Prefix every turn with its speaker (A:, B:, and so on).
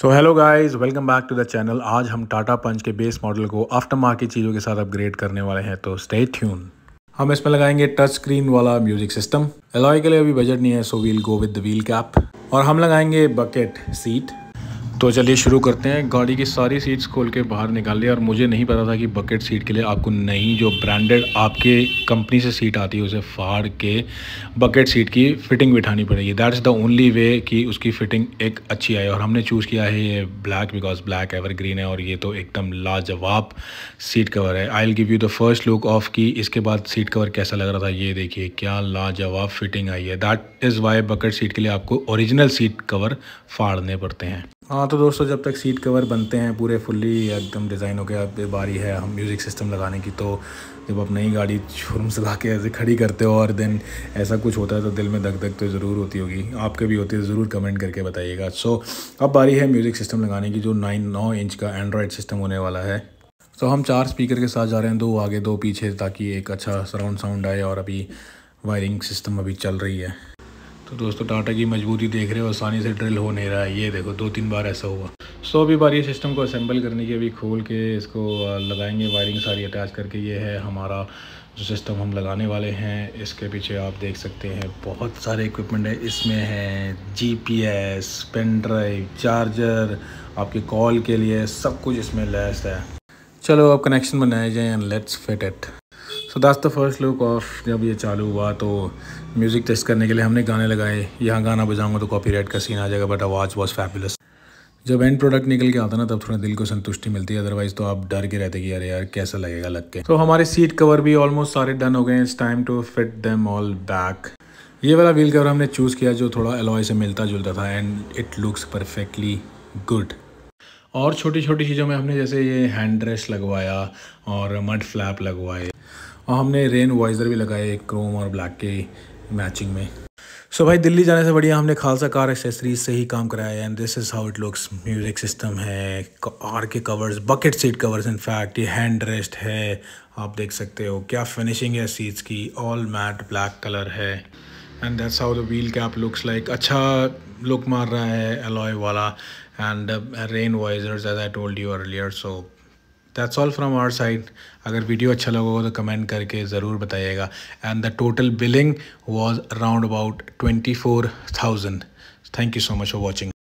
A: so hello guys welcome back to the channel आज हम Tata Punch के बेस मॉडल को आफ्टर मार्केट चीज़ों के साथ अपग्रेड करने वाले हैं तो स्टे ट्यून हम इसमें लगाएंगे टच स्क्रीन वाला म्यूजिक सिस्टम एलॉय के लिए अभी बजट नहीं है so we'll go with the wheel cap और हम लगाएंगे बकेट सीट तो चलिए शुरू करते हैं गाड़ी की सारी सीट्स खोल के बाहर निकाल लिया और मुझे नहीं पता था कि बकेट सीट के लिए आपको नई जो ब्रांडेड आपके कंपनी से सीट आती है उसे फाड़ के बकेट सीट की फिटिंग बिठानी पड़ेगी that is the only way कि उसकी फिटिंग एक अच्छी आई और हमने चूज़ किया है ये ब्लैक बिकॉज ब्लैक एवरग्रीन है और ये तो एकदम लाजवाब सीट कवर है I give you the first look of की इसके बाद सीट कवर कैसा लग रहा था ये देखिए क्या लाजवाब फिटिंग आई है that is why bucket seat के लिए आपको ओरिजिनल सीट कवर फाड़ने पड़ते हैं हाँ तो दोस्तों जब तक सीट कवर बनते हैं पूरे फुल्ली एकदम डिज़ाइन हो गया बारी है हम म्यूज़िक सिस्टम लगाने की तो जब आप नई गाड़ी शोरूम से ला के ऐसे खड़ी करते हो और देन ऐसा कुछ होता है तो दिल में धक धक तो ज़रूर होती होगी आपके भी होती है ज़रूर कमेंट करके बताइएगा सो so, अब बारी है म्यूज़िक सिस्टम लगाने की जो नाइन नौ इंच का एंड्रॉयड सिस्टम होने वाला है तो so, हम चार स्पीकर के साथ जा रहे हैं दो आगे दो पीछे ताकि एक अच्छा सराउंड साउंड आए और अभी वायरिंग सिस्टम अभी चल रही है तो दोस्तों टाटा की मजबूती देख रहे हो आसानी से ड्रिल हो नहीं रहा है ये देखो दो तीन बार ऐसा हुआ सो भी बार ये सिस्टम को असेंबल करने की अभी खोल के इसको लगाएंगे वायरिंग सारी अटैच करके ये है हमारा जो सिस्टम हम लगाने वाले हैं इसके पीछे आप देख सकते हैं बहुत सारे इक्विपमेंट है इसमें है जीपीएस पेन ड्राइव चार्जर आपके कॉल के लिए सब कुछ इसमें लेस है चलो अब कनेक्शन बनाए जाए and let's fit it so this the first look of जब ये चालू हुआ तो म्यूज़िक टेस्ट करने के लिए हमने गाने लगाए यहाँ गाना बजाऊंगा तो कॉपीराइट का सीन आ जाएगा बट आवाज़ वॉज फैबुलस जब एंड प्रोडक्ट निकल के आता ना तब थोड़ा दिल को संतुष्टि मिलती है अदरवाइज तो आप डर के रहते कि यार यार कैसा लगेगा लग के तो so, हमारे सीट कवर भी ऑलमोस्ट सारे डन हो गए it's time to fit them all back ये वाला व्हील कवर हमने चूज़ किया जो थोड़ा एलॉय से मिलता जुलता था and it looks perfectly good और छोटी छोटी चीज़ों में हमने जैसे ये हैंड रेस्ट लगवाया और मड फ्लैप लगवाए और हमने रेन वाइज़र भी लगाए क्रोम और ब्लैक के मैचिंग में सो so भाई दिल्ली जाने से बढ़िया हमने खालसा कार एक्सेसरीज से ही काम कराया and this is how it looks music system है कार के covers bucket seat covers in fact ये हैंड रेस्ट है आप देख सकते हो क्या फिनिशिंग है सीट्स की ऑल मैट ब्लैक कलर है and that's how the wheel cap looks like अच्छा लुक मार रहा है अलॉय वाला and rain visors as I told you earlier so that's all from our side अगर वीडियो अच्छा लगा हो तो कमेंट करके ज़रूर बताइएगा and the total billing was around about twenty four thousand thank you so much for watching